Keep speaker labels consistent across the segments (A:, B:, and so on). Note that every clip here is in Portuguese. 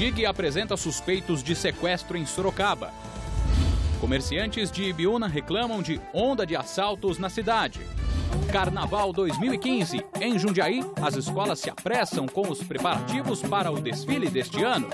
A: DIG apresenta suspeitos de sequestro em Sorocaba. Comerciantes de Ibiúna reclamam de onda de assaltos na cidade. Carnaval 2015. Em Jundiaí, as escolas se apressam com os preparativos para o desfile deste ano.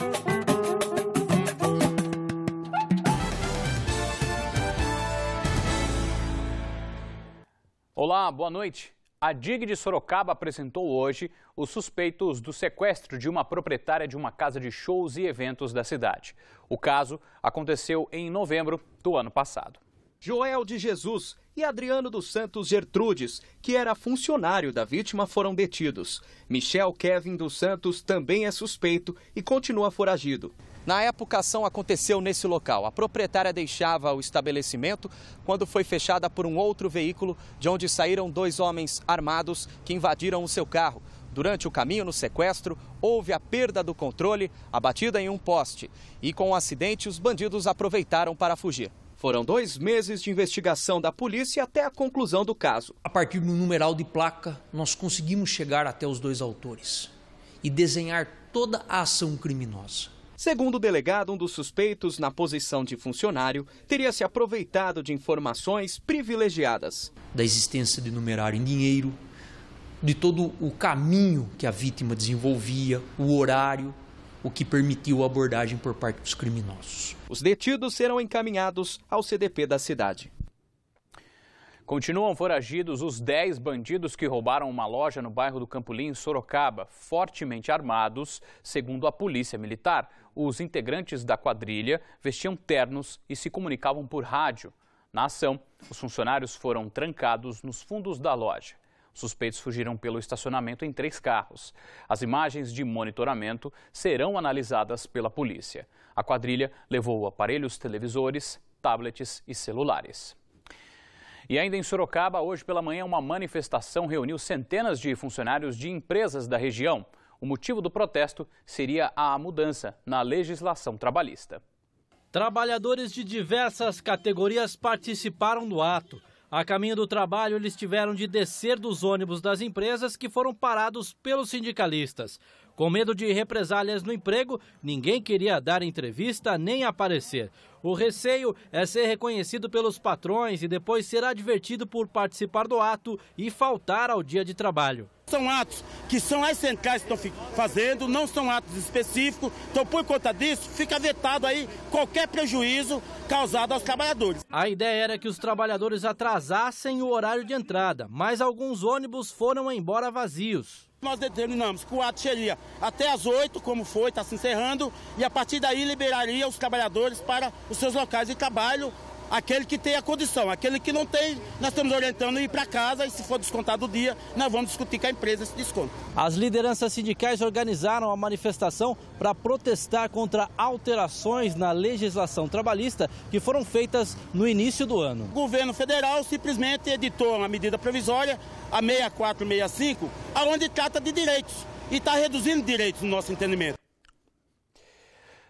A: Olá, boa noite. A DIG de Sorocaba apresentou hoje os suspeitos do sequestro de uma proprietária de uma casa de shows e eventos da cidade. O caso aconteceu em novembro
B: do ano passado. Joel de Jesus e Adriano dos Santos Gertrudes, que era funcionário da vítima, foram detidos. Michel Kevin dos Santos também é suspeito e continua foragido. Na época, a ação aconteceu nesse local. A proprietária deixava o estabelecimento quando foi fechada por um outro veículo, de onde saíram dois homens armados que invadiram o seu carro. Durante o caminho no sequestro, houve a perda do controle, a batida em um poste. E com o acidente, os bandidos aproveitaram para fugir. Foram dois meses de investigação da polícia até a conclusão do caso. A partir do numeral de placa, nós conseguimos chegar até os dois autores e desenhar toda a ação criminosa. Segundo o delegado, um dos suspeitos, na posição de funcionário, teria se aproveitado de informações privilegiadas. Da existência de numerário em dinheiro, de todo o caminho que a vítima desenvolvia, o horário, o que permitiu a abordagem por parte dos criminosos. Os detidos serão encaminhados ao CDP da cidade. Continuam foragidos os 10
A: bandidos que roubaram uma loja no bairro do Campolim, em Sorocaba, fortemente armados, segundo a Polícia Militar os integrantes da quadrilha vestiam ternos e se comunicavam por rádio. Na ação, os funcionários foram trancados nos fundos da loja. Suspeitos fugiram pelo estacionamento em três carros. As imagens de monitoramento serão analisadas pela polícia. A quadrilha levou aparelhos televisores, tablets e celulares. E ainda em Sorocaba, hoje pela manhã, uma manifestação reuniu centenas de funcionários de empresas da região. O motivo do protesto seria a mudança na
B: legislação trabalhista. Trabalhadores de diversas categorias participaram do ato. A caminho do trabalho, eles tiveram de descer dos ônibus das empresas que foram parados pelos sindicalistas. Com medo de represálias no emprego, ninguém queria dar entrevista nem aparecer. O receio é ser reconhecido pelos patrões e depois ser advertido por participar do ato e faltar ao dia de trabalho. São atos que são as centrais que estão fazendo, não são atos específicos. Então, por conta disso, fica vetado aí qualquer prejuízo causado aos trabalhadores. A ideia era que os trabalhadores atrasassem o horário de entrada, mas alguns ônibus foram embora vazios. Nós determinamos que o ato seria até às 8, como foi, está se encerrando, e a partir daí liberaria os trabalhadores para os seus locais de trabalho aquele que tem a condição. Aquele que não tem, nós estamos orientando ir para casa e se for descontado o dia, nós vamos discutir com a empresa esse desconto. As lideranças sindicais organizaram a manifestação para protestar contra alterações na legislação trabalhista que foram feitas no início do ano. O governo federal simplesmente editou uma medida provisória,
A: a 6465, aonde trata de direitos e está reduzindo direitos no nosso entendimento.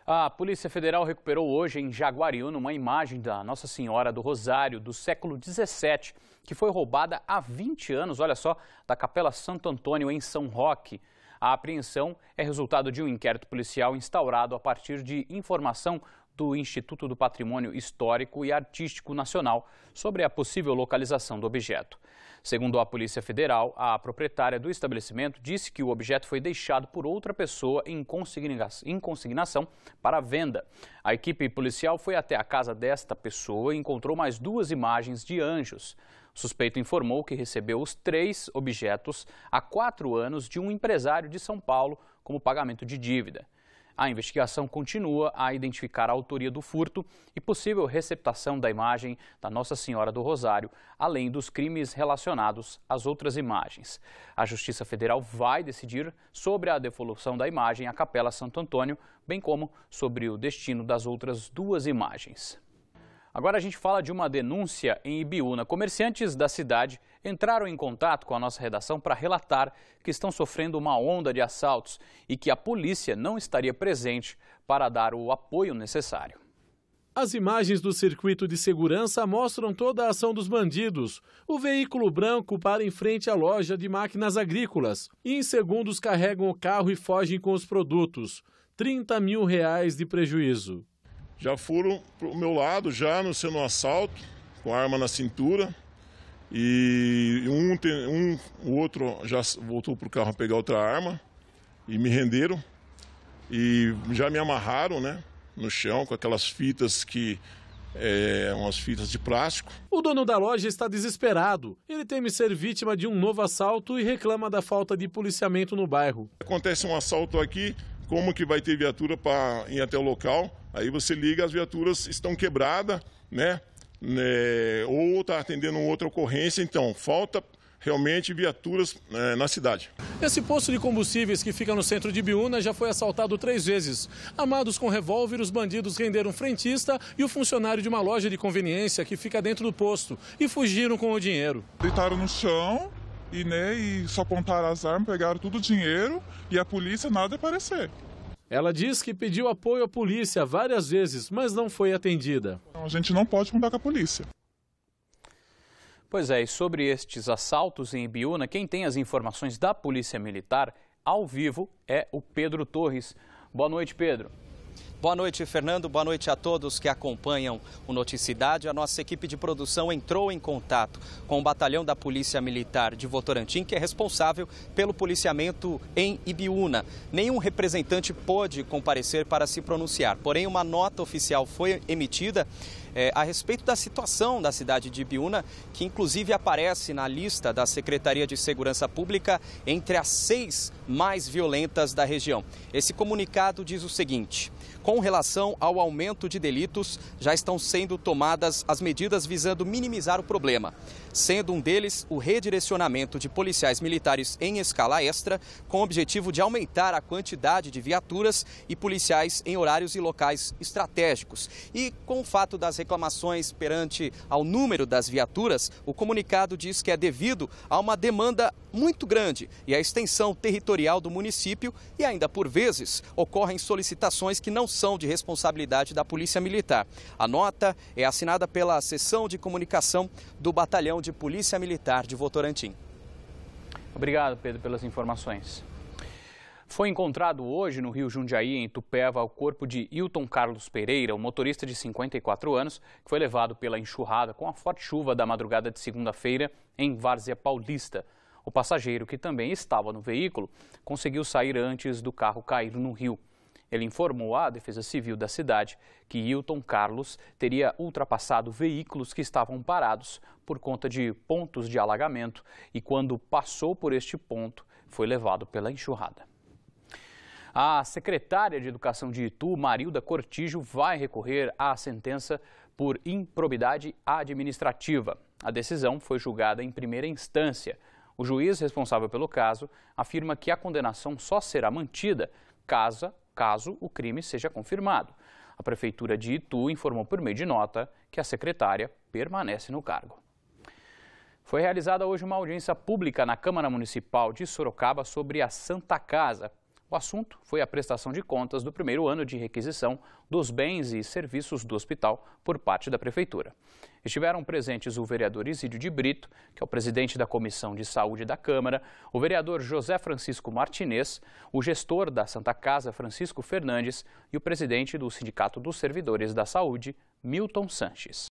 A: A Polícia Federal recuperou hoje em Jaguariúna uma imagem da Nossa Senhora do Rosário do século XVII, que foi roubada há 20 anos, olha só, da Capela Santo Antônio em São Roque. A apreensão é resultado de um inquérito policial instaurado a partir de informação do Instituto do Patrimônio Histórico e Artístico Nacional sobre a possível localização do objeto. Segundo a Polícia Federal, a proprietária do estabelecimento disse que o objeto foi deixado por outra pessoa em, em consignação para venda. A equipe policial foi até a casa desta pessoa e encontrou mais duas imagens de anjos. O suspeito informou que recebeu os três objetos há quatro anos de um empresário de São Paulo como pagamento de dívida. A investigação continua a identificar a autoria do furto e possível receptação da imagem da Nossa Senhora do Rosário, além dos crimes relacionados às outras imagens. A Justiça Federal vai decidir sobre a devolução da imagem à Capela Santo Antônio, bem como sobre o destino das outras duas imagens. Agora a gente fala de uma denúncia em Ibiúna. Comerciantes da cidade entraram em contato com a nossa redação para relatar que estão sofrendo uma onda de assaltos e que a polícia não estaria presente para dar o apoio necessário. As imagens do circuito de segurança mostram toda a ação dos bandidos. O veículo branco para em frente à loja de máquinas agrícolas e em segundos carregam o carro e fogem com os produtos.
B: 30 mil reais de prejuízo já foram pro meu lado, já no sendo um assalto, com arma na cintura. E um, um o outro já voltou pro carro pegar outra arma e me renderam. E já me amarraram, né? No chão, com aquelas fitas que é, umas fitas de plástico. O dono da loja está desesperado. Ele teme ser vítima de um novo assalto e reclama da falta de policiamento no bairro. Acontece um assalto aqui, como que vai ter viatura para ir até o local? Aí você liga, as viaturas estão quebradas, né? É, ou está atendendo outra ocorrência, então falta realmente viaturas é, na cidade.
A: Esse posto de combustíveis que fica no centro de Biúna já foi assaltado três vezes. Amados com revólver, os bandidos renderam frentista e o funcionário de uma loja
B: de conveniência que fica dentro do posto e fugiram com o dinheiro. Deitaram no chão e, né, e só apontaram as armas, pegaram todo o dinheiro e a polícia nada aparecer. É
A: ela diz que pediu apoio à polícia várias vezes, mas não foi atendida.
B: A gente não pode contar com a polícia.
A: Pois é, e sobre estes assaltos em Ibiúna, quem tem as informações da Polícia Militar ao vivo é o Pedro Torres.
B: Boa noite, Pedro. Boa noite, Fernando. Boa noite a todos que acompanham o Noticidade. A nossa equipe de produção entrou em contato com o batalhão da Polícia Militar de Votorantim, que é responsável pelo policiamento em Ibiúna. Nenhum representante pôde comparecer para se pronunciar, porém, uma nota oficial foi emitida é, a respeito da situação da cidade de Ibiúna, que inclusive aparece na lista da Secretaria de Segurança Pública entre as seis mais violentas da região. Esse comunicado diz o seguinte: com relação ao aumento de delitos, já estão sendo tomadas as medidas visando minimizar o problema, sendo um deles o redirecionamento de policiais militares em escala extra, com o objetivo de aumentar a quantidade de viaturas e policiais em horários e locais estratégicos. E com o fato das reclamações perante ao número das viaturas, o comunicado diz que é devido a uma demanda muito grande e a extensão territorial do município e ainda por vezes ocorrem solicitações que não são de responsabilidade da Polícia Militar. A nota é assinada pela Seção de Comunicação do Batalhão de Polícia Militar de Votorantim. Obrigado, Pedro, pelas informações. Foi encontrado hoje no Rio
A: Jundiaí, em Tupéva, o corpo de Hilton Carlos Pereira, um motorista de 54 anos, que foi levado pela enxurrada com a forte chuva da madrugada de segunda-feira em Várzea Paulista. O passageiro, que também estava no veículo, conseguiu sair antes do carro cair no rio. Ele informou à Defesa Civil da cidade que Hilton Carlos teria ultrapassado veículos que estavam parados por conta de pontos de alagamento e, quando passou por este ponto, foi levado pela enxurrada. A secretária de Educação de Itu, Marilda Cortijo, vai recorrer à sentença por improbidade administrativa. A decisão foi julgada em primeira instância. O juiz responsável pelo caso afirma que a condenação só será mantida caso, caso o crime seja confirmado. A Prefeitura de Itu informou por meio de nota que a secretária permanece no cargo. Foi realizada hoje uma audiência pública na Câmara Municipal de Sorocaba sobre a Santa Casa, o assunto foi a prestação de contas do primeiro ano de requisição dos bens e serviços do hospital por parte da Prefeitura. Estiveram presentes o vereador Isídio de Brito, que é o presidente da Comissão de Saúde da Câmara, o vereador José Francisco Martinez, o gestor da Santa Casa Francisco Fernandes e o presidente do Sindicato dos Servidores da Saúde, Milton Sanches.